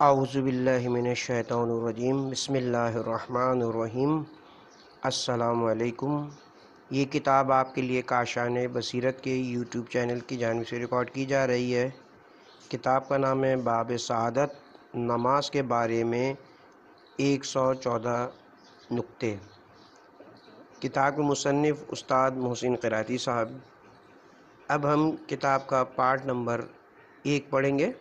आउज़बिल्लिमिनशैतरजीम बसमीम अल्लाम ये किताब आपके लिए काशान बसीरत के यूट्यूब चैनल की जानब से रिकॉर्ड की जा रही है किताब का नाम है बाब सदत नमाज के बारे में एक सौ चौदह नुक्ते किताब के मुसनफ़ उस्ताद मोहसिन कराती साहब अब हम किताब का पार्ट नंबर एक पढ़ेंगे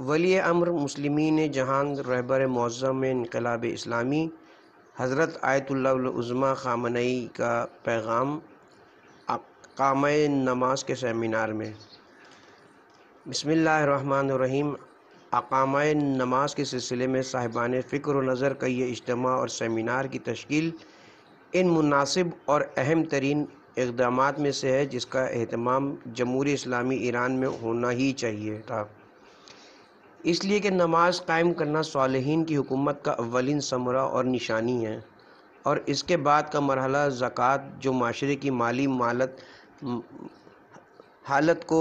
वली अमर मुसलिमीन जहान रहबर मौज़म इनकलाब इस्लामी हज़रत आयतुल्लाज़मा खामनई का पैगाम काम नमाज के सेमिनार में बसमीम अकाम नमाज के सिलसिले में साहिबान फ़िक्र नज़र का ये इजतम और सेमिनार की तश्ील इन मुनासिब और अहम तरीन इकदाम में से है जिसका अहतमाम जमहूरी इस्लामी ईरान में होना ही चाहिए था इसलिए कि नमाज कायम करना सालहन की हुकूमत का अवलिन समरा और निशानी है और इसके बाद का मरहला ज़क़़त जो माशरे की माली मालत हालत को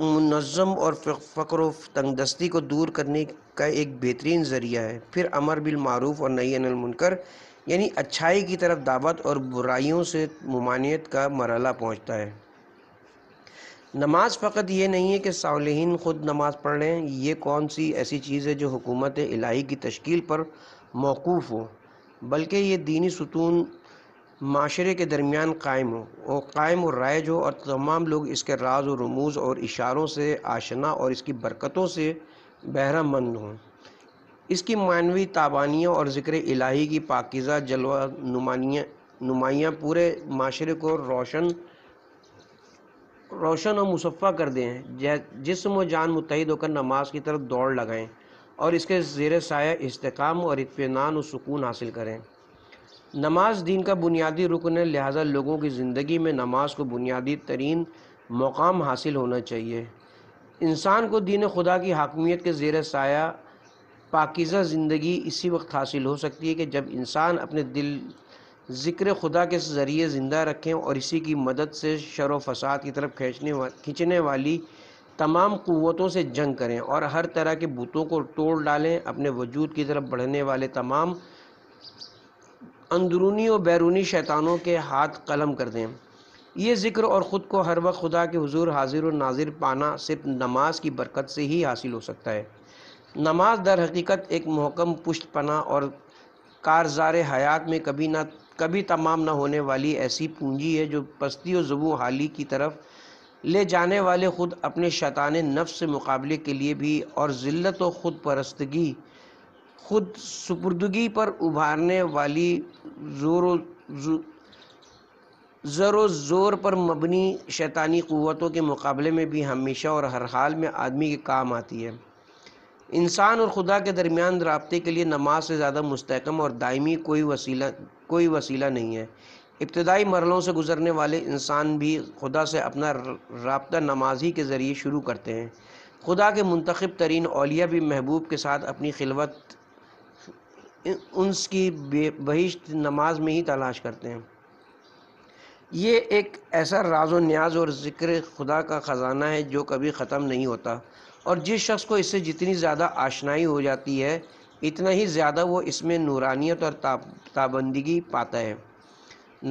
मनज़म और फ़क्र तंगदस्ती को दूर करने का एक बेहतरीन ज़रिया है फिर अमर बिलमूफ और नई अनमनकर यानी अच्छाई की तरफ दावत और बुराइयों से ममानियत का मरहला पहुँचता है नमाज फ़कत ये नहीं है कि सालहन ख़ुद नमाज़ पढ़ लें ये कौन सी ऐसी चीज़ है जो हुकूमत इलाही की तश्कील पर मौकूफ़ हो बल्कि ये दीनी सुतून माशरे के दरमियान कायम हो और कायम और राइज हो और तमाम लोग इसके राज और रमूज़ और इशारों से आशना और इसकी बरकतों से बहरा मंद हों इसकी मानवी ताबानियाँ और ज़िक्र इलाही की पाकिज़ा जलवा नुमानिया नुमाइयाँ पूरे माशरे को रोशन रोशन और मुसफ़ा कर दें जिसम व जान मुतहद होकर नमाज की तरफ दौड़ लगाएं और इसके ज़ेर साया इसकाम और इतमान और सुकून हासिल करें नमाज दीन का बुनियादी रुकन है लिहाजा लोगों की ज़िंदगी में नमाज को बुनियादी तरीन मकाम हासिल होना चाहिए इंसान को दीन खुदा की हाकमियत के ज़ेर साया पाकिज़ा ज़िंदगी इसी वक्त हासिल हो सकती है कि जब इंसान अपने दिल ज़िक्र खुदा के ज़रिए ज़िंदा रखें और इसी की मदद से शर व फसाद की तरफ खींचने वा, खींचने वाली तमाम क़वतों से जंग करें और हर तरह के बुतों को तोड़ डालें अपने वजूद की तरफ बढ़ने वाले तमाम अंदरूनी और बैरूनी शैतानों के हाथ कलम कर दें ये ज़िक्र और ख़ुद को हर वक्त खुदा के हजूर हाजिर और नाजिर पाना सिर्फ नमाज की बरकत से ही हासिल हो सकता है नमाज दर हकीकत एक महकम पुष्ट पना और कारजार हयात में कभी ना कभी तमाम न होने वाली ऐसी पूंजी है जो पस्ती और जबू हाली की तरफ ले जाने वाले ख़ुद अपने शैतान नफ्स से मुकाबले के लिए भी और ज़िल्त व ख़ुद परस्तगी खुद सुपुर्दगी पर उभारने वाली जोर ज़रो ज़ोर पर मबनी शैतानी क़वतों के मुकाबले में भी हमेशा और हर हाल में आदमी के काम आती है इंसान और खुदा के दरमियान रबते के लिए नमाज से ज़्यादा मुस्तकम और दायमी कोई वसीला कोई वसीला नहीं है इब्तदाई मरलों से गुज़रने वाले इंसान भी खुदा से अपना रबता नमाजी ही के ज़रिए शुरू करते हैं खुदा के मंतखब तरीन अलिया भी महबूब के साथ अपनी खिलवत उनकी बहिश्त नमाज में ही तलाश करते हैं ये एक ऐसा राज न्याज और ज़िक्र खुदा का ख़जाना है जो कभी ख़त्म नहीं होता और जिस शख्स को इससे जितनी ज़्यादा आशनाई हो जाती है इतना ही ज़्यादा वो इसमें नूरानियत और ताबंदगी पाता है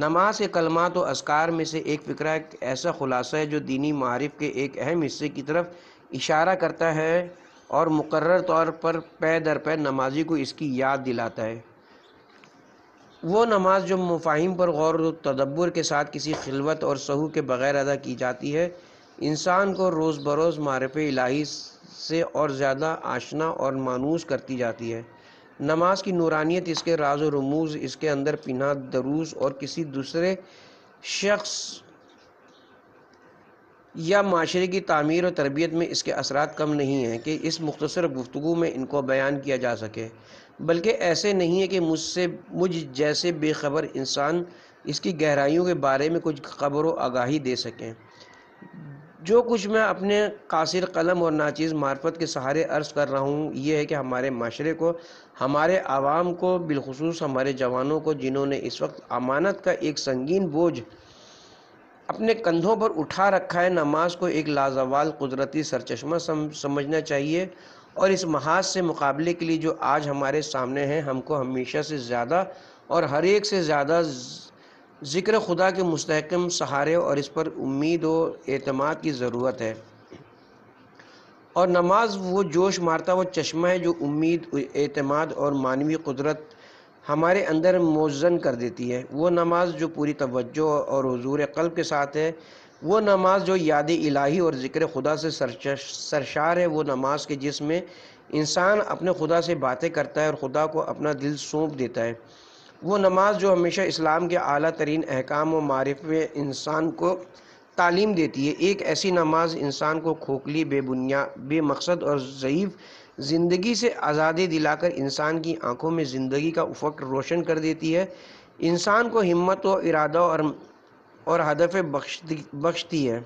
नमाज ए कलमात असकार में से एक फ़िक्र एक ऐसा ख़ुलासा है जो दीनी महारफ के एक अहम हिस्से की तरफ इशारा करता है और मुकर तौर पर पै दर पै नमाजी को इसकी याद दिलाता है वो नमाज जो मुफाहिम पर गौर तदब्बर के साथ किसी खिलवत और सहू के बग़ैर अदा की जाती है इंसान को रोज़ बरोज़ मारफ इलाही से और ज़्यादा आशना और मानूस करती जाती है नमाज की नूरानियत इसके राज और रमूज इसके अंदर पिना दरूस और किसी दूसरे शख्स या माशरे की तमीर और तरबियत में इसके असरात कम नहीं हैं कि इस मुख्तर गुफ्तु में इनको बयान किया जा सके बल्कि ऐसे नहीं है कि मुझसे मुझ जैसे बेखबर इंसान इसकी गहराइयों के बारे में कुछ खबर आगाही दे सकें जो कुछ मैं अपने कासिर कलम और नाचीज़ मार्फत के सहारे अर्ज़ कर रहा हूँ ये है कि हमारे माशरे को हमारे आवाम को बिलखसूस हमारे जवानों को जिन्होंने इस वक्त अमानत का एक संगीन बोझ अपने कंधों पर उठा रखा है नमाज को एक लाजवाल कुदरती सरचश्मा सम, समझना चाहिए और इस महाज से मुकाबले के लिए जो आज हमारे सामने हैं हमको हमेशा से ज़्यादा और हर एक से ज़्यादा ज़िक्र खुदा के मुस्तकम सहारे और इस पर उम्मीद और अतमाद की ज़रूरत है और नमाज वो जोश मारता वो चश्मा है जो उम्मीद अतमाद और मानवी कुदरत हमारे अंदर मौजन कर देती है वो नमाज जो पूरी तवज्जो और हजूर कल्ब के साथ है वो नमाज जो याद इलाही और ज़िक्र खुदा से सरशार है वो नमाज के जिसमें इंसान अपने खुदा से बातें करता है और खुदा को अपना दिल सौंप देता है वो नमाज जो हमेशा इस्लाम के अली तरीन अहकाम व मारफ में इंसान को तालीम देती है एक ऐसी नमाज इंसान को खोखली बेबुनिया बेमकसद और ज़यीफ़ ज़िंदगी से आज़ादी दिलाकर इंसान की आंखों में ज़िंदगी का उफक रोशन कर देती है इंसान को हिम्मत व इरादा और और हदफ बख्श बख्शती है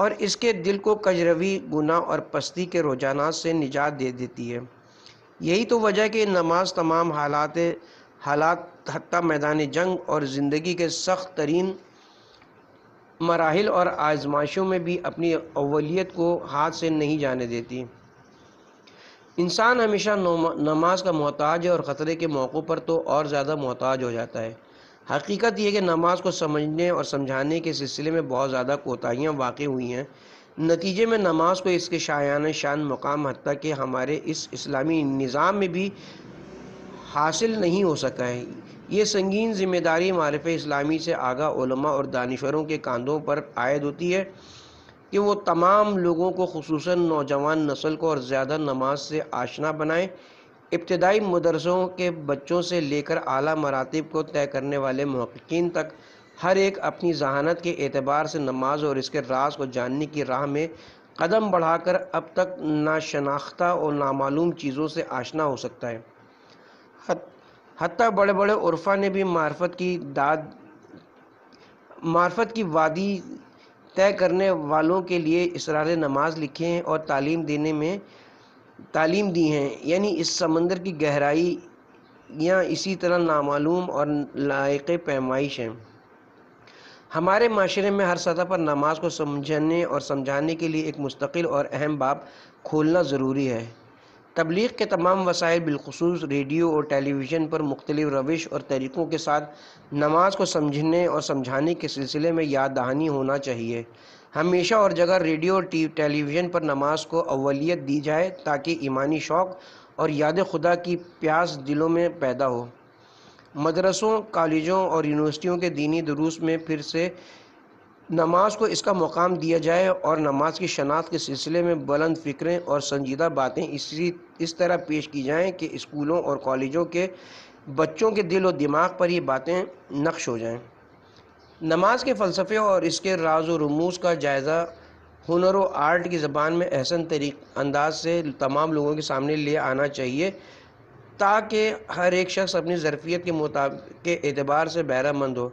और इसके दिल को कजरवी गुना और पस्ती के रुझाना से निजात दे देती है यही तो वजह कि नमाज तमाम हालात हालात हती मैदान जंग और ज़िंदगी के सख्त तरीन मराहल और आजमाइशों में भी अपनी अवलीत को हाथ से नहीं जाने देती इंसान हमेशा नमाज का मोहताज है और ख़तरे के मौक़ों पर तो और ज़्यादा मोहताज हो जाता है हकीकत यह कि नमाज को समझने और समझाने के सिलसिले में बहुत ज़्यादा कोताहियाँ वाक़ हुई हैं नतीजे में नमाज को इसके शायान शान मकाम हती कि हमारे इस इस्लामी निज़ाम में भी हासिल नहीं हो सका है ये संगीन ज़िम्मेदारी मारफ इस्लामी से आगा ओलमा और दानिशरों के कंधों पर आयद होती है कि वो तमाम लोगों को खसूस नौजवान नस्ल को और ज़्यादा नमाज से आशना बनाएँ इब्तदाई मदरसों के बच्चों से लेकर आला मरातब को तय करने वाले महक्कीन तक हर एक अपनी जहानत के एतबार से नमाज और इसके राज को जानने की राह में कदम बढ़ाकर अब तक ना शनाख्ता और नामालूम चीज़ों से आशना हो सकता है हती बड़े बड़े उर्फा ने भी मार्फत की दाद मार्फत की वादी तय करने वालों के लिए इसरार नमाज लिखे हैं और तालीम देने में तालीम दी हैं यानी इस समंदर की गहराई या इसी तरह नामालूम और लायक पैमाइश हैं हमारे माशरे में हर सतह पर नमाज को समझने और समझाने के लिए एक मुस्तकिल और अहम बाब खोलना ज़रूरी है तबलीग के तमाम वसायल बिलखसूस रेडियो और टेलीविज़न पर मुख्तलिफ रविश और तरीक़ों के साथ नमाज को समझने और समझाने के सिलसिले में याद दहानी होना चाहिए हमेशा और जगह रेडियो और टेलीविज़न पर नमाज को अवलियत दी जाए ताकि ईमानी शौक़ और याद खुदा की प्यास दिलों में पैदा हो मदरसों कॉलेजों और यूनिवर्सिटियों के दीनी दरूस में फिर से नमाज को इसका मुकाम दिया जाए और नमाज की शनाख्त के सिलसिले में बुलंद फ़िक्रें और संजीदा बातें इसी इस तरह पेश की जाएँ कि स्कूलों और कॉलेजों के बच्चों के दिल और दिमाग पर ये बातें नक्श हो जाएँ नमाज के फ़लसफ़े और इसके राज और रमूज़ का जायज़ा हुनर व आर्ट की ज़बान में अहसन तरीक अंदाज से तमाम लोगों के सामने ले आना चाहिए ताकि हर एक शख्स अपनी ज़रफ़ियत के मुताबिक के अतबार से मंद हो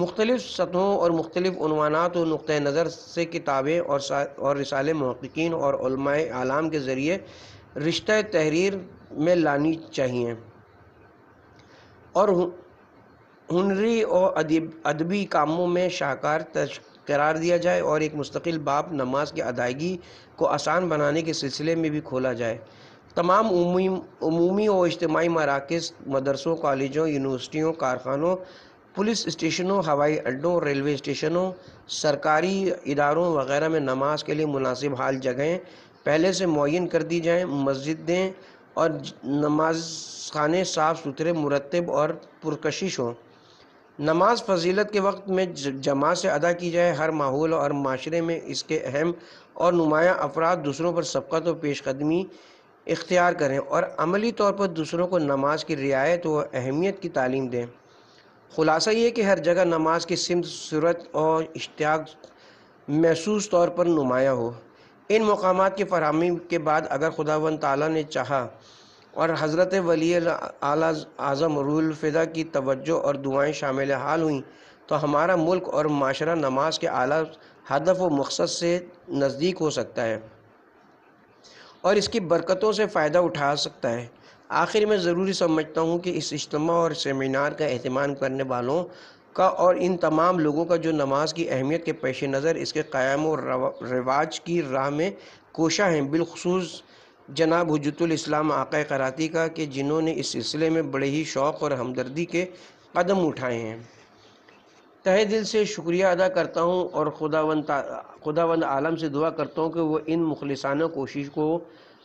मुख्तलिफ़ सतहों और मुख्तलिफ़ानत और नक़ नज़र से किताबें और और रिसाले महक़िन और आलाम के ज़रिए रिश्ता तहरीर में लानी चाहिए और हनरी और अदबी कामों में शाहकार करार दिया जाए और एक मुस्तकिल बाप नमाज की अदायगी को आसान बनाने के सिलसिले में भी खोला जाए तमाम उमूमी और इज्तमी मराकज़ मदरसों कॉलेजों यूनिवर्सिटियों कारखानों पुलिस स्टेशनों हवाई अड्डों रेलवे स्टेशनों सरकारी इदारों वगैरह में नमाज के लिए मुनासिब हाल जगहें पहले से मुन कर दी जाएँ मस्जिदें और नमाज खाने साफ़ सुथरे मुरतब और पुरकशिश हों नमाज फजीलत के वक्त में जमात से अदा की जाए हर माहौल और माशरे में इसके अहम और नुमाया अफराद दूसरों पर सबकत और पेशकदमी इख्तियार करें और अमली तौर पर दूसरों को नमाज की रियायत व अहमियत की तालीम दें खुलासा ये कि हर जगह नमाज की सिमत सूरत और इश्तियाक महसूस तौर पर नुमाया हो इन मकाम की फरहमी के बाद अगर खुदा वन ताली ने चाह और हज़रत वली आज़म रूलफा की तवज्जो और दुआएँ शामिल हाल हुई तो हमारा मुल्क और माशरा नमाज के अला हदफ व मकसद से नज़दीक हो सकता है और इसकी बरकतों से फ़ायदा उठा सकता है आखिर में ज़रूरी समझता हूँ कि इस इज्तम और सेमिनार का अहतमाम करने वालों का और इन तमाम लोगों का जो नमाज की अहमियत के पेश नज़र इसके क़्याम और रिवाज की राह में कोशा हैं बिलखसूस जनाब हजतलाम आक़ कराती का कि जिन्होंने इस सिलसिले में बड़े ही शौक़ और हमदर्दी के कदम उठाए हैं तह दिल से शुक्रिया अदा करता हूँ और खुदा वंद आलम से दुआ करता हूँ कि वह इन मुखलसाना कोशिश को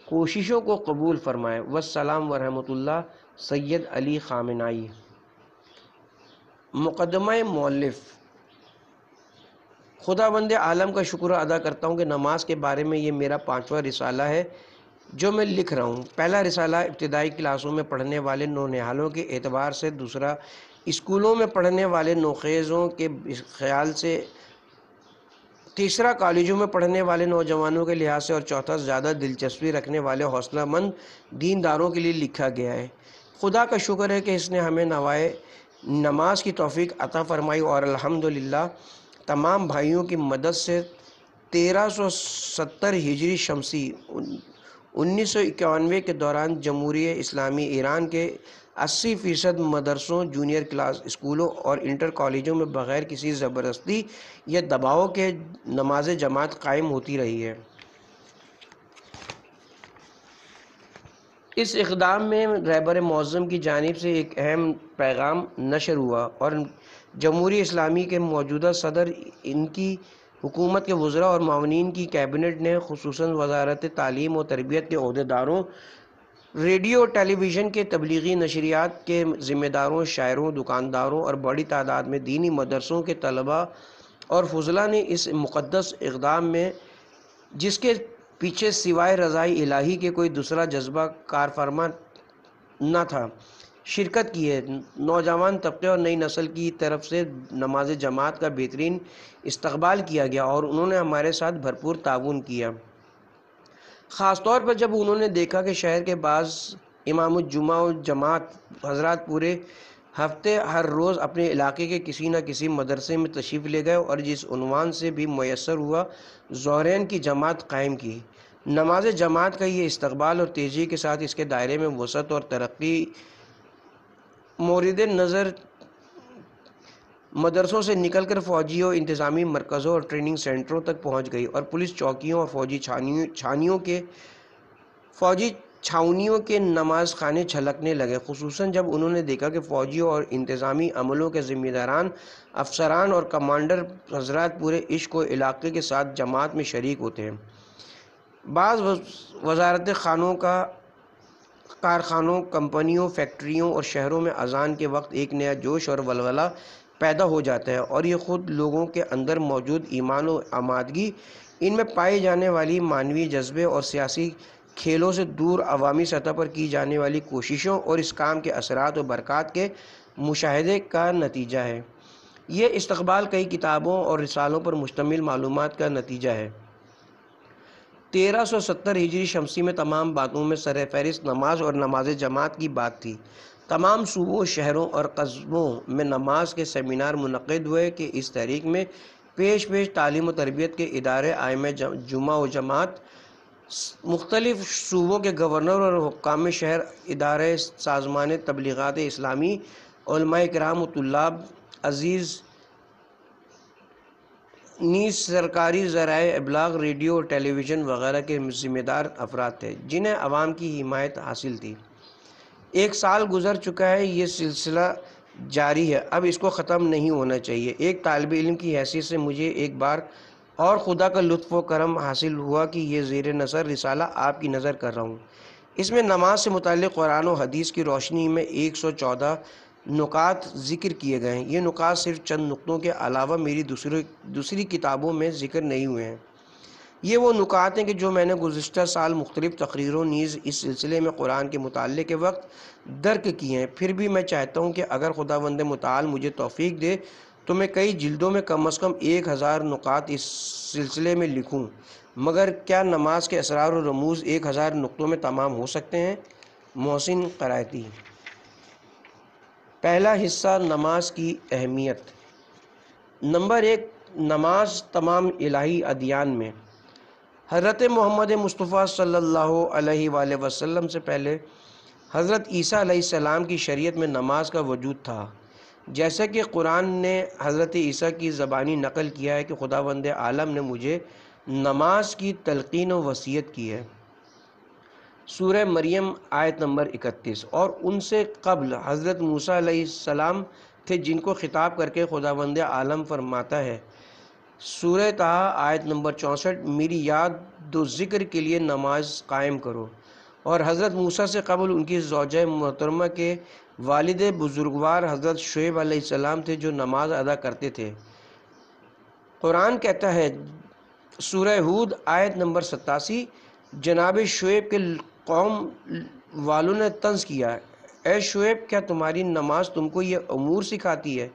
कोशिशों को कबूल फरमाए वसलाम वरहमतुल्ला सैयद अली खामनाई मुकदमा मौलफ़ खुदा बंद आलम का शुक्र अदा करता हूँ कि नमाज के बारे में ये मेरा पाँचवा रिसाला है जो मैं लिख रहा हूँ पहला रिसाला इब्तदाई क्लासों में पढ़ने वाले नौनिहालों के एतबार से दूसरा स्कूलों में पढ़ने वाले नोखेज़ों के ख्याल से तीसरा कॉलेजों में पढ़ने वाले नौजवानों के लिहाज से और चौथा ज़्यादा दिलचस्पी रखने वाले हौसला मंद दीनदारों के लिए लिखा गया है खुदा का शुक्र है कि इसने हमें नवाए नमाज की तोफ़ी अता फरमाई और अल्हम्दुलिल्लाह तमाम भाइयों की मदद से 1370 हिजरी शमसी उन्नीस के दौरान जमहूरी इस्लामी ईरान के अस्सी फ़ीसद मदरसों जूनियर क्लास स्कूलों और इंटर कॉलेजों में बग़ैर किसी ज़बरदस्ती या दबाव के नमाज जमात कायम होती रही है इस इकदाम में रहबर मौज़म की जानब से एक अहम पैगाम नशर हुआ और जमहूरी इस्लामी के मौजूदा सदर इनकी हुकूमत के वज्रा और मावन की कैबिनेट ने खसूस वजारत तालीम और तरबियत के अहदेदारों रेडियो और टेलीविज़न के तबलीगी नशरियात के ज़िम्मेदारों शायरों दुकानदारों और बड़ी तादाद में दीनी मदरसों के तलबा और फजला ने इस मुक़दस इकदाम में जिसके पीछे सिवाय रज़ाई इलाही के कोई दूसरा जज्बा कार फरमा था शिरकत की है नौजवान तबके और नई नस्ल की तरफ से नमाज जमात का बेहतरीन इस्तबाल किया गया और उन्होंने हमारे साथ भरपूर ताउन किया ख़ास तौर पर जब उन्होंने देखा कि शहर के बाद इमाम जुमा और जमात हजरात पूरे हफ्ते हर रोज़ अपने इलाके के किसी न किसी मदरसे में तशरीफ़ ले गए और जिस उनवान से भी मैसर हुआ जौरैन की जमात कायम की नमाज जमात का ये इस्तबाल और तेज़ी के साथ इसके दायरे में वसत और तरक्की मोरद नज़र मदरसों से निकलकर फौजी और इंतज़ामी मरकज़ों और ट्रेनिंग सेंटरों तक पहुंच गई और पुलिस चौकियों और फौजी छानियों छानियों के फौजी छावनियों के नमाज खाने छलकने लगे खसूस जब उन्होंने देखा कि फ़ौजियों और इंतज़ामी अमलों के ज़िम्मेदारान अफसरान और कमांडर हजरात पूरे इश्क व इलाके के साथ जमात में शरीक होते हैं बाज़ वजारत खानों का कारखानों कंपनियों फैक्ट्रियों और शहरों में अजान के वक्त एक नया जोश और वलवला पैदा हो जाता है और ये ख़ुद लोगों के अंदर मौजूद ईमान व आमादगी इनमें पाए जाने वाली मानवीय जज्बे और सियासी खेलों से दूर अवामी सतह पर की जाने वाली कोशिशों और इस काम के असरात और बरक़ात के मुशाहदे का नतीजा है ये इस्तबाल कई किताबों और रिसालों पर मुश्तमिल मालूम का नतीजा है तेरह सौ सत्तर हिजरी शमसी में तमाम बातों में सर फहरिस्त नमाज और नमाज जमात की बात थी तमाम सूबों शहरों और कस्बों में नमाज के सेमिनार मनद हुए कि इस तहरीक में पेश पेश तालीम और तरबियत के इदारे आयम जुमा व जमात मुख्तलिफ सूबों के गवर्नर और हकाम शहर इदारे साजमान तबलीगत इस्लामी कराम अजीज़ नीज सरकारी ज़राए अबलाग रेडियो और टेलीविज़न वगैरह के ज़िम्मेदार अफराद थे जिन्हें आवाम की हिमायत हासिल थी एक साल गुजर चुका है ये सिलसिला जारी है अब इसको ख़त्म नहीं होना चाहिए एक तालब इलम की हैसियत से मुझे एक बार और ख़ुदा का व करम हासिल हुआ कि यह ज़ेर नसर रिसाला आपकी नज़र कर रहा हूँ इसमें नमाज से मुतल कुरान और हदीस की रोशनी में एक सौ चौदह नुकात ज़िक्र किए गए हैं ये नुकात सिर्फ चंद नुकतों के अलावा मेरी दूसरे दूसरी किताबों में ज़िक्र नहीं हुए हैं ये वो नुकात हैं कि जो मैंने गुजशत साल मुख्तलिफ तकरीरों नीज़ इस सिलसिले में कुरान के मुताल के वक्त दर्क किए हैं फिर भी मैं चाहता हूँ कि अगर खुदा वंद मताल मुझे तोफ़ी दे तो मैं कई जल्दों में कम अज़ कम एक हज़ार नुकात इस सिलसिले में लिखूँ मगर क्या नमाज के असरार और रमूज़ एक हज़ार नुकतों में तमाम हो सकते हैं मोहसिन करायती पहला हिस्सा नमाज की अहमियत नंबर एक नमाज तमाम इलाही अदियान में हज़रत मोहम्मद मुस्तफ़ा सल्लल्लाहु अलैहि वसल्लम से पहले हज़रत ईसा सलाम की शरीयत में नमाज का वजूद था जैसे कि कुरान ने हज़रत ईसा की ज़बानी नकल किया है कि खुदा बंद आलम ने मुझे नमाज की तलकिन व वसीयत की है सूर मरियम आयत नंबर इकतीस और उनसे कबल हज़रत मूसा सलाम थे जिनको ख़िताब करके खुदा बंद आलम फरमाता है सूर तहा आयत नंबर चौंसठ मेरी याद दो ज़िक्र के लिए नमाज कायम करो और हज़रत मूसा से कबल उनकी जौज मोहतरमा के वालद बुज़ुर्गवार हज़रत शुब आसम थे जो नमाज अदा करते थे कुरान कहता है सूर्य हूद आयत नंबर सतासी जनाब शुब के कौम वालों ने तंज किया ए शुब क्या तुम्हारी नमाज तुमको ये अमूर सिखाती है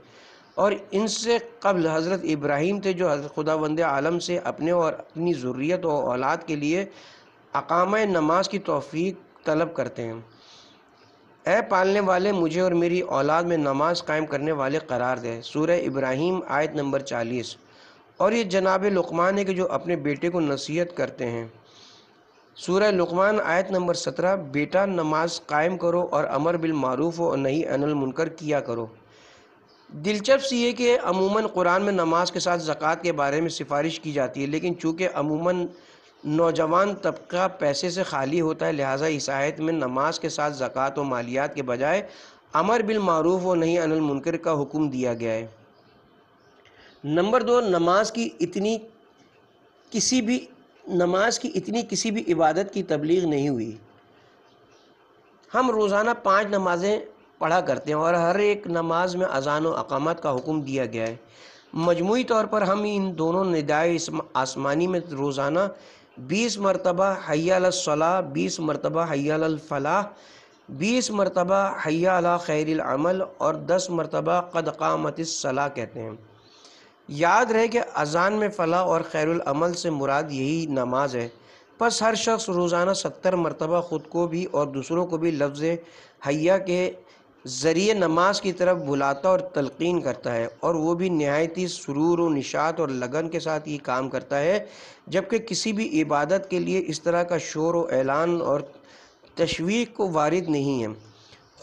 और इनसे कबल हज़रत इब्राहिम थे जो हज़रत खुदा वंद आलम से अपने और अपनी ज़रूरीत और औलाद के लिए अकाम नमाज की तोफ़ी तलब करते हैं ए पालने वाले मुझे और मेरी औलाद में नमाज कायम करने वाले करार दें सूर्य इब्राहिम आयत नंबर चालीस और ये जनाब लकमान है कि जो अपने बेटे को नसीहत करते हैं सूर्य लकमान आयत नंबर सत्रह बेटा नमाज कायम करो और अमर बिलमूफ़ और नहीं अनिल मुनकर किया करो दिलचस्प ये कि अमूमन कुरान में नमाज के साथ ज़क़़त के बारे में सिफारिश की जाती है लेकिन चूँकि अमूमन नौजवान तबका पैसे से खाली होता है लिहाजा ईसाइत में नमाज के साथ ज़क़़त और मालियात के बजाय अमर बिलमूफ़ व नहीं अनिल मुनकर का हुक्म दिया गया है नंबर दो नमाज की इतनी किसी भी नमाज की इतनी किसी भी इबादत की तबलीग नहीं हुई हम रोज़ाना पाँच नमाजें पढ़ा करते हैं और हर एक नमाज में अजान अकामत का हुक्म दिया गया है मजमू तौर पर हम इन दोनों निदाय आसमानी में रोज़ाना बीस मरतबा हैला बीस मरतबा हैलाफ़लाह बीस मरतबा हया खैरमल और दस मरतबा कद सलाह कहते हैं याद रहे कि अजान में फ़लाह और खैरमल से मुराद यही नमाज है बस हर शख्स रोज़ाना सत्तर मरतबा ख़ुद को भी और दूसरों को भी लफ्ज़ हया के ज़रिए नमाज की तरफ बुलाता और तलकिन करता है और वो भी नहायत ही सुरूर व निशात और लगन के साथ ये काम करता है जबकि किसी भी इबादत के लिए इस तरह का शोर व ऐलान और तशवीक को वारद नहीं है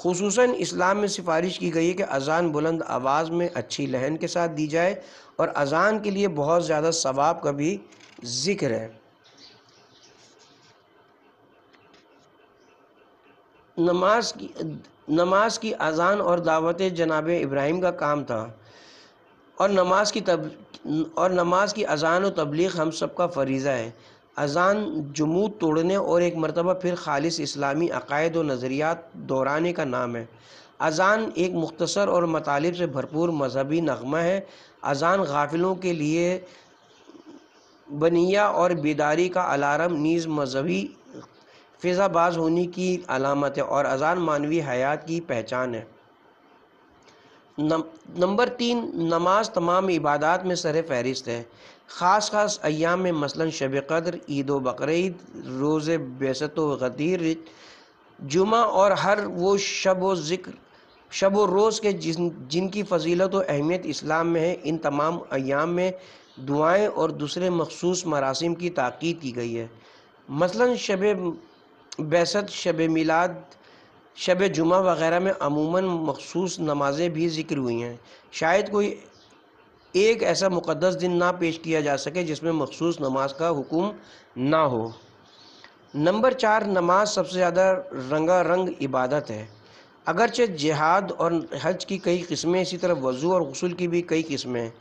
खसूस इस्लाम में सिफारिश की गई है कि अजान बुलंद आवाज़ में अच्छी लहन के साथ दी जाए और अजान के लिए बहुत ज़्यादा सवाब का भी ज़िक्र है नमाज की नमाज की अजान और दावत जनाब इब्राहिम का काम था और नमाज की तब और नमाज की अजान और तबलीग हम सब का फरीज़ा है अजान जमू तोड़ने और एक मरतबा फिर खालिश इस्लामी अकायद व नज़रियात दोहराने का नाम है अजान एक मुख्तर और मतालब से भरपूर मजहबी नगमा है अजान गाफिलों के लिए बनिया और बेदारी का अलार्म नीज़ मजहबी फ़िज़ाबाज होने की अलामत है और अजान मानवी हयात की पहचान है नंबर तीन नमाज तमाम इबादत में सर फहरिस्त है ख़ास ख़ास अयाम में मसला शब कदर ईद व बकरीद रोज़ बेसत वदीर जुमा और हर वो शब विक्र ज़िक्र शब व रोज़ के जिन जिनकी फजीलत व अहमियत इस्लाम में है इन तमाम अयाम में दुआएँ और दूसरे मखसूस मरासम की ताक़द की गई है मसला शब बैसत शब मिलाद शब जुमा वगैरह में अमूमन मखसूस नमाजें भी ज़िक्र हुई हैं शायद कोई एक ऐसा मुक़दस दिन ना पेश किया जा सके जिसमें मखसूस नमाज का हुक्म ना हो नंबर चार नमाज सबसे ज़्यादा रंगा रंग इबादत है अगरचे जिहाद और हज की कई किस्में इसी तरह वज़ू और गसल की भी कई किस्में हैं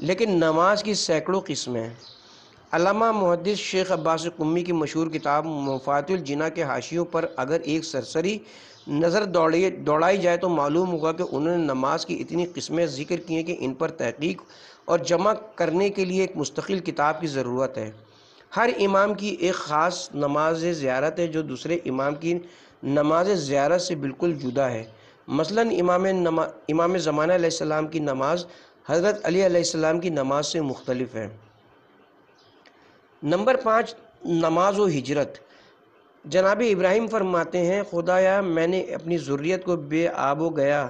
लेकिन नमाज की सैकड़ों किस्में हैं अलामा मुहदस शेख अब्बास कुम्मी की मशहूर किताब मफातुल जिना के हाशियों पर अगर एक सरसरी नज़र दौड़े दौड़ाई जाए तो मालूम होगा कि उन्होंने नमाज की इतनी किस्में जिक्र की हैं कि इन पर तहकीक और जमा करने के लिए एक मुस्तकिल किताब की ज़रूरत है हर इमाम की एक ख़ास नमाज ज़्यारत है जो दूसरे इमाम की नमाज ज़्यारत से बिल्कुल जुदा है मसलन इमाम नमा इमाम ज़माना की नमाज़ हज़रत अली की नमाज से मुख्तलफ़ है नंबर पाँच नमाज व हिजरत जनाब इब्राहिम फरमाते हैं खुदाया मैंने अपनी ज़ुर्रियत को आबो गया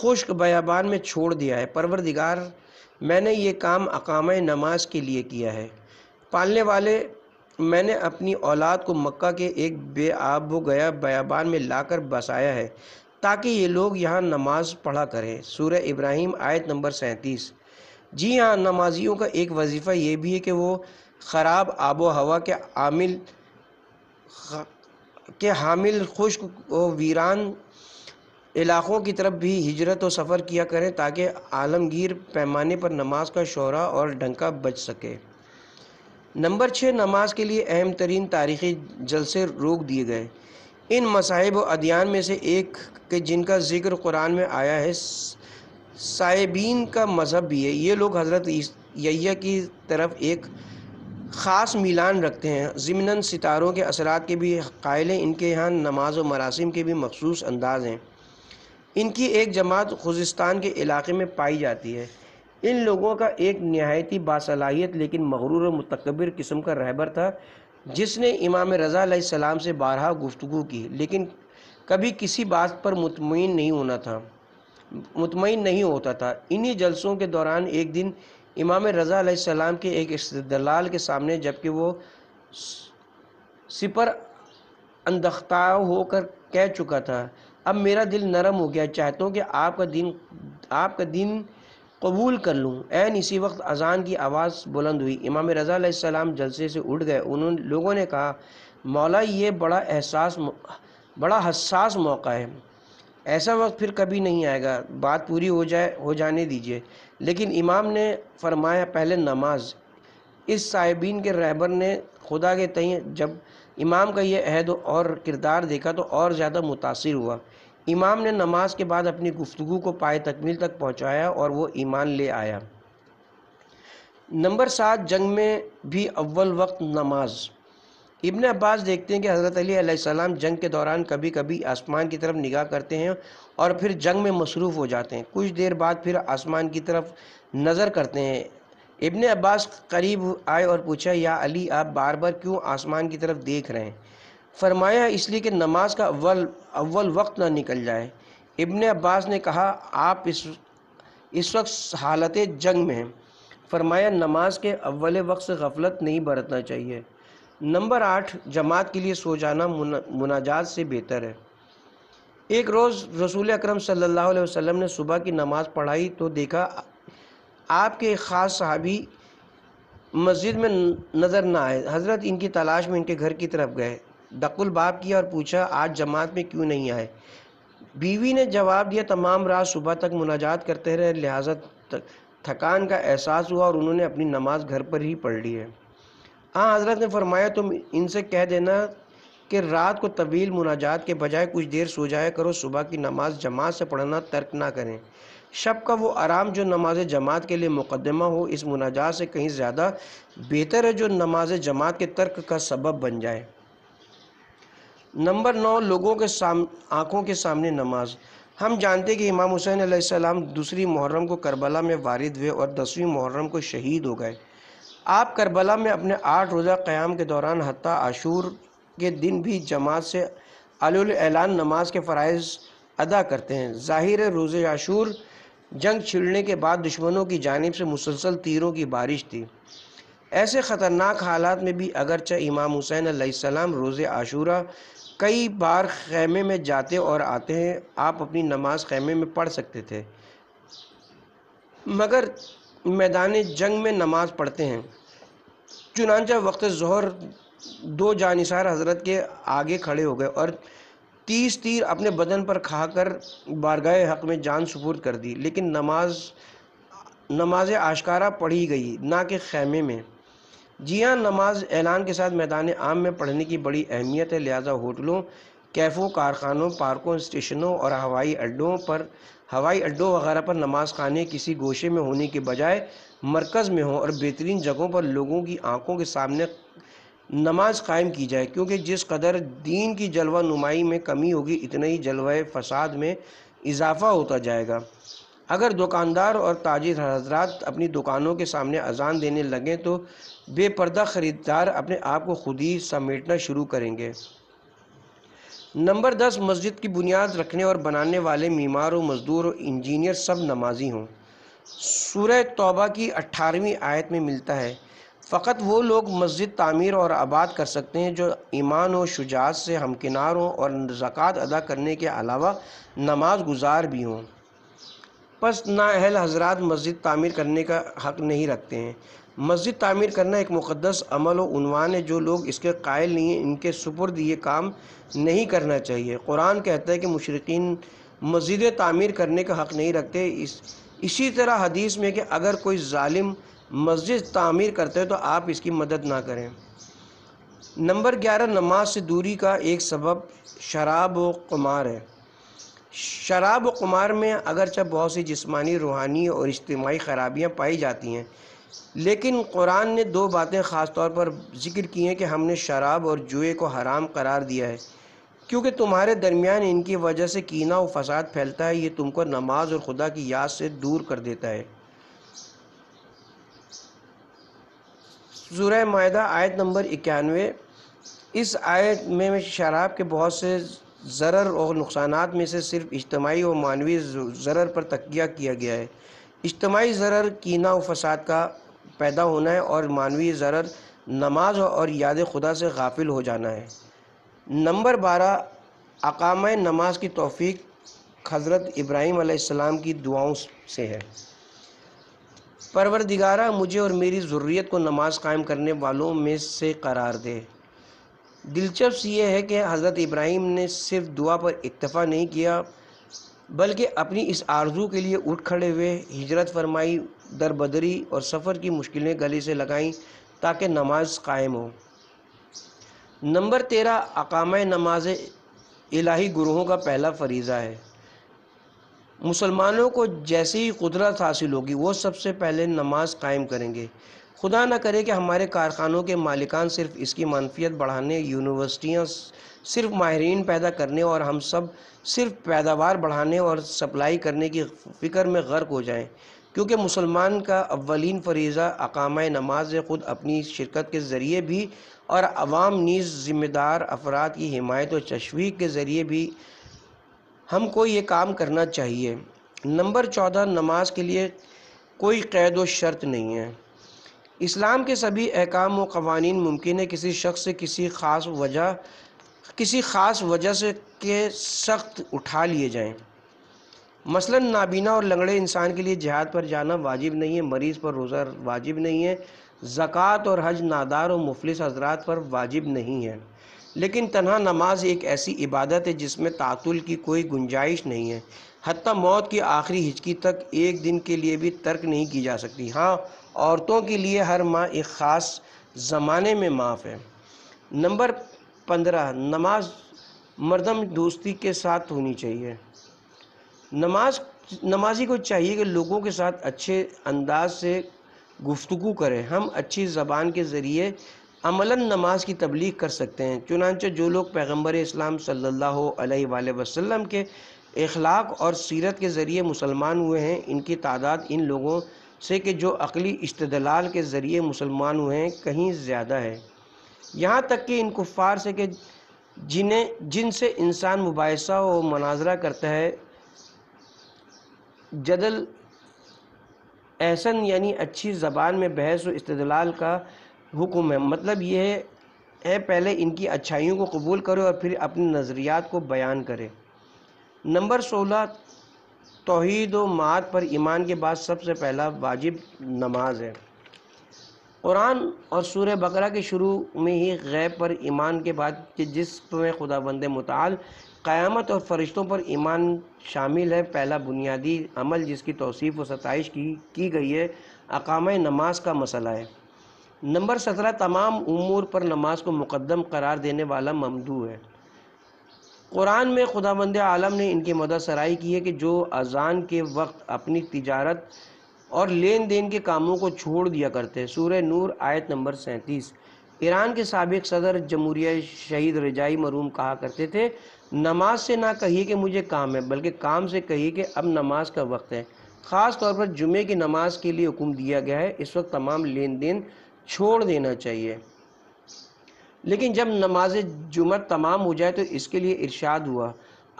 खुश्क बयाबान में छोड़ दिया है परवरदिगार मैंने ये काम अकाम नमाज के लिए किया है पालने वाले मैंने अपनी औलाद को मक्का के एक बे आबो गया बयाबान में लाकर बसाया है ताकि ये लोग यहाँ नमाज पढ़ा करें सूर्य इब्राहिम आयत नंबर सैंतीस जी हाँ नमाजियों का एक वजीफ़ा ये भी है कि वो ख़राब आबो हवा के आमिल के हामिल खुश्क वीरान इलाक़ों की तरफ भी हिजरत व सफ़र किया करें ताकि आलमगीर पैमाने पर नमाज का शोरा और डंका बच सके नंबर छः नमाज के लिए अहम तरीन तारीख़ी जलसे रोक दिए गए इन मसाहब अदियान में से एक के जिनका जिक्र कुरान में आया है साइबीन का मज़हब भी है ये लोग हज़रत यैया की तरफ एक ख़ास मिलान रखते हैं ज़िमनन सितारों के असरात के भी कायल इनके यहाँ नमाज व मरासम के भी मखसूस अंदाज हैं इनकी एक जमात खुजिस्तान के इलाके में पाई जाती है इन लोगों का एक नहायती बासलाहियत लेकिन मगरूर और मतकबर किस्म का रहबर था जिसने इमाम रज़ा सलाम से बारहा गुफ्तु की लेकिन कभी किसी बात पर मतमिन नहीं होना था मतमिन नहीं होता था इन्हीं जलसों के दौरान एक दिन इमाम रज़ा सलाम के एक इस्तलाल के सामने जबकि वो सिपर अंदख्ता होकर कह चुका था अब मेरा दिल नरम हो गया चाहता हूँ कि आपका दिन आपका दिन कबूल कर लूँ एन इसी वक्त अजान की आवाज़ बुलंद हुई इमाम रज़ा सलाम जलसे से उठ गए उन्होंने लोगों ने कहा मौला ये बड़ा एहसास बड़ा हसास मौका है ऐसा वक्त फिर कभी नहीं आएगा बात पूरी हो जाए हो जाने दीजिए लेकिन इमाम ने फरमाया पहले नमाज इस साहिबीन के रहबर ने खुदा के तय जब इमाम का ये अहद और किरदार देखा तो और ज़्यादा मुतासर हुआ इमाम ने नमाज के बाद अपनी गुफ्तु को पाए तकमील तक पहुँचाया और वो ईमान ले आया नंबर सात जंग में भी अव्वल वक्त नमाज़ इबन अब्बास देखते हैं कि हज़रत अलीसम जंग के दौरान कभी कभी आसमान की तरफ निगाह करते हैं और फिर जंग में मसरूफ़ हो जाते हैं कुछ देर बाद फिर आसमान की तरफ नज़र करते हैं इबन अब्बास करीब आए और पूछा या अली आप बार बार क्यों आसमान की तरफ देख रहे हैं फरमाया इसलिए कि नमाज का अव्वल अव्वल वक्त ना निकल जाए इबन अब्बास ने कहा आप इस इस वक्त हालत जंग में हैं फरमाया नमाज के अव्वल वक्त से गफलत नहीं बरतना चाहिए नंबर आठ जमात के लिए सो जाना मुनाजात से बेहतर है एक रोज़ रसूल अकरम सल्लल्लाहु अलैहि वसल्लम ने सुबह की नमाज़ पढ़ाई तो देखा आपके एक ख़ास साहबी मस्जिद में नज़र ना आए हज़रत इनकी तलाश में इनके घर की तरफ गए दकुल बाप किया और पूछा आज जमात में क्यों नहीं आए बीवी ने जवाब दिया तमाम रात सुबह तक मुनाजात करते रहे लिहाजा थकान का एहसास हुआ और उन्होंने अपनी नमाज घर पर ही पढ़ ली है हाँ हज़रत ने फरमाया तुम इनसे कह देना कि रात को तवील मुनाजात के बजाय कुछ देर सो जाया करो सुबह की नमाज जमात से पढ़ना तर्क ना करें शब का वो आराम जो नमाज जमात के लिए मुकदमा हो इस मुनाजात से कहीं ज़्यादा बेहतर है जो नमाज जमात के तर्क का सबब बन जाए नंबर नौ लोगों के साम आँखों के सामने नमाज हम जानते कि इमाम हुसैन आसमाम दूसरी मुहर्रम को करबला में वारिद हुए और दसवीं मुहर्रम को शहीद हो गए आप करबला में अपने आठ रोज़ा क़्याम के दौरान हती आशूर के दिन भी जमात से अलान नमाज के फ़रज़ अदा करते हैं ज़ाहिर रोज़ आशूर जंग छिड़ने के बाद दुश्मनों की जानब से मुसलसल तीरों की बारिश थी ऐसे ख़तरनाक हालात में भी अगरचे इमाम हुसैन आसमाम रोज़ आशूरा कई बार खैमे में जाते और आते हैं आप अपनी नमाज खैमे में पढ़ सकते थे मगर मैदान जंग में नमाज़ पढ़ते हैं चुनानचा वक्त जहर दो जानिसार हज़रत के आगे खड़े हो गए और तीस तीर अपने बदन पर खा कर बारगाह हक में जान सुपुर्द कर दी लेकिन नमाज नमाज आशकारा पढ़ी गई ना कि खैमे में जी हाँ नमाज ऐलान के साथ मैदान आम में पढ़ने की बड़ी अहमियत है लिहाजा होटलों कैफ़ों कारखानों पार्कों स्टेशनों और हवाई अड्डों पर हवाई अड्डों वगैरह पर नमाज खाने किसी गोशे में होने के बजाय मरकज़ में हों और बेहतरीन जगहों पर लोगों की आंखों के सामने नमाज कायम की जाए क्योंकि जिस कदर दीन की जलवा नुमाई में कमी होगी इतना ही जलवा फसाद में इजाफा होता जाएगा अगर दुकानदार और ताजिर हजरात अपनी दुकानों के सामने अजान देने लगें तो बेपर्दा ख़रीदार अपने आप को खुद ही समेटना शुरू करेंगे नंबर दस मस्जिद की बुनियाद रखने और बनाने वाले मीमार और मज़दूर और इंजीनियर सब नमाजी हों सूर्य तौबा की अट्ठारहवीं आयत में मिलता है फ़कत वो लोग मस्जिद तामीर और आबाद कर सकते हैं जो ईमान और शुजात से हमकिनार हों और ज़क़़त अदा करने के अलावा नमाज गुजार भी हों पस नाअहल हजरात मस्जिद तामीर करने का हक नहीं रखते हैं मस्जिद तामीर करना एक मुक़दस अमल वनवान है जो लोग इसके कायल नहीं हैं इनके सुपुर्द ये काम नहीं करना चाहिए कुरान कहता है कि मशरकिन मस्जिद तामीर करने का हक़ नहीं रखते इस इसी तरह हदीस में कि अगर कोई ालिम मस्जिद तामीर करते हैं तो आप इसकी मदद ना करें नंबर ग्यारह नमाज से दूरी का एक सबब शराब व कुमार है शराब व कुमार में अगरचे बहुत सी जिसमानी रूहानी और इज्तमाही ख़राबियाँ पाई जाती हैं लेकिन कुरान ने दो बातें ख़ास तौर पर जिक्र की हैं कि हमने शराब और जुए को हराम करार दिया है क्योंकि तुम्हारे दरमियान इनकी वजह से कीना और फसाद फैलता है ये तुमको नमाज और खुदा की याद से दूर कर देता है सूरह माह आयत नंबर इक्यानवे इस आयत में शराब के बहुत से ज़र और नुकसान में से सिर्फ इज्तमाही और मानवी ज़र पर तकिया किया गया है इज्तमाही ज़र कीना व फसाद का पैदा होना है और मानवीय ज़र नमाज और याद खुदा से गाफिल हो जाना है नंबर बारह अकाम नमाज की तोफ़ी हज़रत इब्राहीम की दुआओं से है परवरदिगारा मुझे और मेरी ज़रूरीत को नमाज कायम करने वालों में से करार दे दिलचस्प ये है कि हज़रत इब्राहिम ने सिर्फ दुआ पर इतफ़ा नहीं किया बल्कि अपनी इस आरजू के लिए उठ खड़े हुए हिजरत फरमाई दर बदरी और सफ़र की मुश्किलें गले से लगाईं ताकि नमाज कायम हो नंबर तेरह अकाम नमाज इलाही गुरुओं का पहला फरीज़ा है मुसलमानों को जैसी ही कुदरत हासिल होगी वो सबसे पहले नमाज कायम करेंगे खुदा ना करे कि हमारे कारखानों के मालिकान सिर्फ इसकी मनफियत बढ़ाने यूनिवर्सिटियाँ सिर्फ माहरीन पैदा करने और हम सब सिर्फ पैदावार बढ़ाने और सप्लाई करने की फ़िक्र में गर्क हो जाएं क्योंकि मुसलमान का अवलिन फरीज़ा अकाम नमाज ख़ुद अपनी शिरकत के ज़रिए भी और अवाम नीज़ ज़िम्मेदार अफराद की हिमायत और तशवीक के ज़रिए भी हमको ये काम करना चाहिए नंबर चौदह नमाज के लिए कोई कैद व शर्त नहीं है इस्लाम के सभी अहकाम व कवानीन मुमकिन है किसी शख्स से किसी ख़ास वजह किसी ख़ास वजह से के सख्त उठा लिए जाएं मसलन नाबीना और लंगड़े इंसान के लिए जहाद पर जाना वाजिब नहीं है मरीज़ पर रोज़ा वाजिब नहीं है ज़क़़त और हज नादार और मुफलिस हजरात पर वाजिब नहीं है लेकिन तनह नमाज एक ऐसी इबादत है जिसमें तातुल की कोई गुंजाइश नहीं है हती मौत की आखिरी हिचकी तक एक दिन के लिए भी तर्क नहीं की जा सकती हाँ औरतों के लिए हर माह एक ख़ास ज़माने में माफ़ है नंबर पंद्रह नमाज मरदम दोस्ती के साथ होनी चाहिए नमाज नमाजी को चाहिए कि लोगों के साथ अच्छे अंदाज से गुफ्तु करें हम अच्छी ज़बान के ज़रिए अमला नमाज की तबलीग कर सकते हैं चुनानचे जो लोग पैगम्बर इस्लाम सल्ला वसम के अखलाक और सीरत के ज़रिए मुसलमान हुए हैं इनकी तादाद इन लोगों से कि जो अकली इस्तलाल के ज़रिए मुसलमान हुए हैं कहीं ज़्यादा है यहाँ तक कि इन कुफ़ार से कि जिन्हें जिनसे इंसान मुबासा व मनाजरा करता है जदल एहसन यानी अच्छी ज़बान में बहस व इस्तलाल का हुक्म है मतलब यह है पहले इनकी अच्छाइयों को कबूल करो और फिर अपने नज़रियात को बयान करें नंबर सोलह तोहद व मात पर ईमान के बाद सबसे पहला वाजिब नमाज है कुरान और सूर्य बकरा के शुरू में ही गैब पर ईमान के बाद के जिसमें खुदा बंद मताल क़्यामत और फरिश्तों पर ईमान शामिल है पहला बुनियादी अमल जिसकी तोसीफ़ व सतश की की गई है अकाम नमाज का मसला है नंबर सत्रह तमाम उमूर पर नमाज को मुकदम करार देने वाला ममदू है कुरान में खुदा बंद आलम ने इनकी मदद सराई की है कि जो अजान के वक्त अपनी तजारत और लेन देन के कामों को छोड़ दिया करते हैं सूर नूर आयत नंबर सैंतीस ईरान के सबक सदर जमहूरिया शहीद रजाई मरूम कहा करते थे नमाज से ना कहिए कि मुझे काम है बल्कि काम से कहिए कि अब नमाज का वक्त है ख़ास तौर पर जुमे की नमाज के लिए हुक्म दिया गया है इस वक्त तमाम लेन देन छोड़ देना चाहिए लेकिन जब नमाज जुमर तमाम हो जाए तो इसके लिए इरशाद हुआ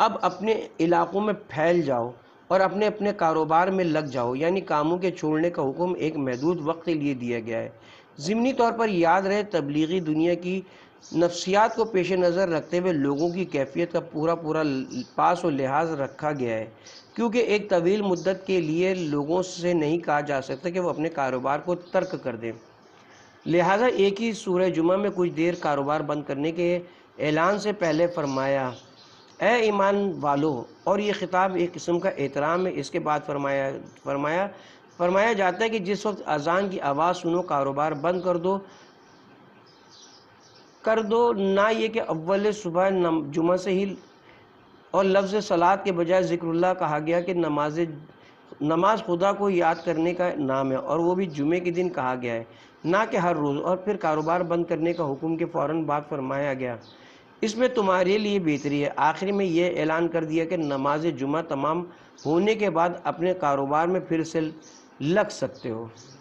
अब अपने इलाकों में फैल जाओ और अपने अपने कारोबार में लग जाओ यानी कामों के छोड़ने का हुक्म एक महदूद वक्त के लिए दिया गया है ज़िमनी तौर पर याद रहे तबलीगी दुनिया की नफ्सियात को पेश नज़र रखते हुए लोगों की कैफियत का पूरा पूरा पास और लिहाज रखा गया है क्योंकि एक तवील मुद्दत के लिए लोगों से नहीं कहा जा सकता कि वो अपने कारोबार को तर्क कर दें लिहाजा एक ही सूर जुमा में कुछ देर कारोबार बंद करने के ऐलान से पहले फरमाया ए ईमान वालो और ये ख़िताब एक किस्म का एहतराम है इसके बाद फरमाया फरमाया फरमाया जाता है कि जिस वक्त अजान की आवाज़ सुनो कारोबार बंद कर दो कर दो ना ये कि अव्वल सुबह जुमा से ही और लफ्ज़ सलाद के बजाय ज़िक्रुल्ला कहा गया कि नमाज नमाज खुदा को याद करने का नाम है और वो भी जुमे के दिन कहा गया है ना कि हर रोज़ और फिर कारोबार बंद करने का हुक्म के फ़ौर बाद फरमाया गया इसमें तुम्हारे लिए बेहतरी है आखिर में यह ऐलान कर दिया कि नमाज जुमा तमाम होने के बाद अपने कारोबार में फिर से लग सकते हो